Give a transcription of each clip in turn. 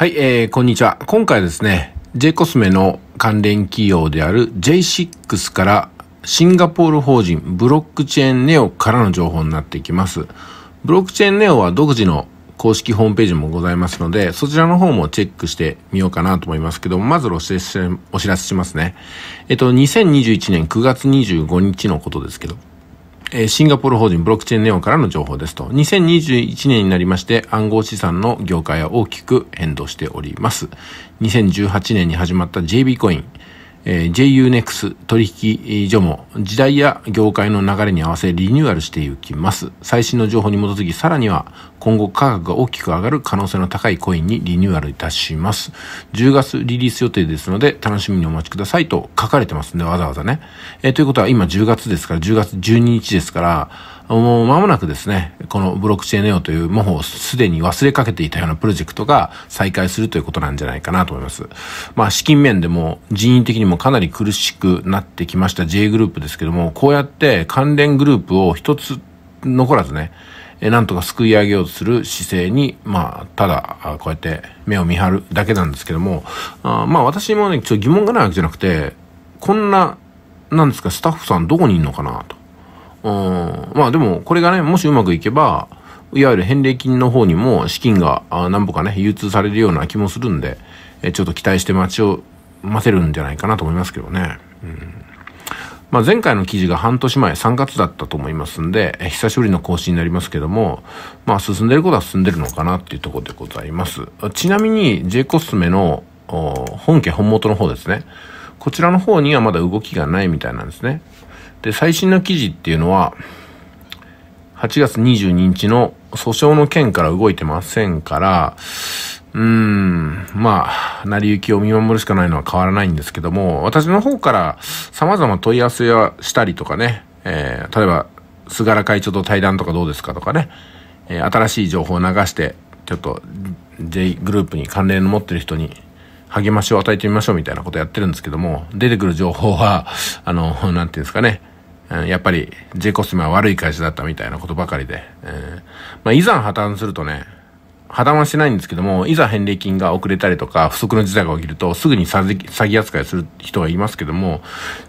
はい、えー、こんにちは。今回ですね、J コスメの関連企業である J6 からシンガポール法人ブロックチェーンネオからの情報になっていきます。ブロックチェーンネオは独自の公式ホームページもございますので、そちらの方もチェックしてみようかなと思いますけども、まずお知らせしますね。えっと、2021年9月25日のことですけど、えシンガポール法人ブロックチェーンネオンからの情報ですと、2021年になりまして暗号資産の業界は大きく変動しております。2018年に始まった JB コイン、えー、JUNEX 取引所も時代や業界の流れに合わせリニューアルしていきます。最新の情報に基づき、さらには今後価格が大きく上がる可能性の高いコインにリニューアルいたします。10月リリース予定ですので、楽しみにお待ちくださいと書かれてますんで、わざわざね。えー、ということは今10月ですから、10月12日ですから、もう間もなくですね、このブロックチェーンネオというもうすでに忘れかけていたようなプロジェクトが再開するということなんじゃないかなと思います。まあ資金面でも人員的にもかなり苦しくなってきました J グループですけども、こうやって関連グループを一つ残らずね、なんとか救い上げようとする姿勢に、まあ、ただ、こうやって目を見張るだけなんですけども、あまあ私もね、ちょっと疑問がないわけじゃなくて、こんな、なんですか、スタッフさんどこにいるのかなと。うん。まあでも、これがね、もしうまくいけば、いわゆる返礼金の方にも資金が何歩かね、流通されるような気もするんで、えちょっと期待して待ちを、待てるんじゃないかなと思いますけどね。うん。まあ、前回の記事が半年前、3月だったと思いますんで、久しぶりの更新になりますけども、まあ、進んでることは進んでるのかなっていうところでございます。ちなみに、J コスメの本家本元の方ですね。こちらの方にはまだ動きがないみたいなんですね。で、最新の記事っていうのは、8月22日の訴訟の件から動いてませんから、うーん、まあ、成り行きを見守るしかないのは変わらないんですけども、私の方から様々問い合わせはしたりとかね、えー、例えば、菅原会長と対談とかどうですかとかね、えー、新しい情報を流して、ちょっと J グループに関連の持ってる人に励ましを与えてみましょうみたいなことやってるんですけども、出てくる情報は、あの、なんていうんですかね、やっぱり J コスメは悪い会社だったみたいなことばかりで、えまあ、いざ破綻するとね、破綻はしないんですけども、いざ返礼金が遅れたりとか、不測の事態が起きると、すぐに詐欺扱いする人がいますけども、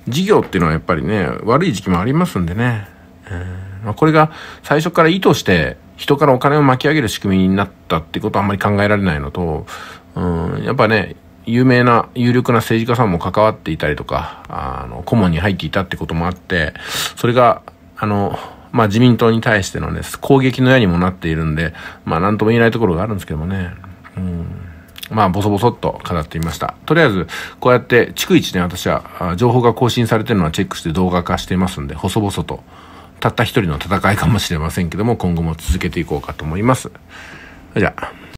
事業っていうのはやっぱりね、悪い時期もありますんでね、えまあ、これが最初から意図して、人からお金を巻き上げる仕組みになったってことはあんまり考えられないのと、うん、やっぱね、有名な、有力な政治家さんも関わっていたりとか、あの、顧問に入っていたってこともあって、それが、あの、まあ、自民党に対してのね、攻撃の矢にもなっているんで、まあ、なんとも言えないところがあるんですけどもね。うん。まあ、ボソボソっと語ってみました。とりあえず、こうやって、逐一ね、私は、情報が更新されてるのはチェックして動画化していますんで、細々と、たった一人の戦いかもしれませんけども、今後も続けていこうかと思います。じゃあ。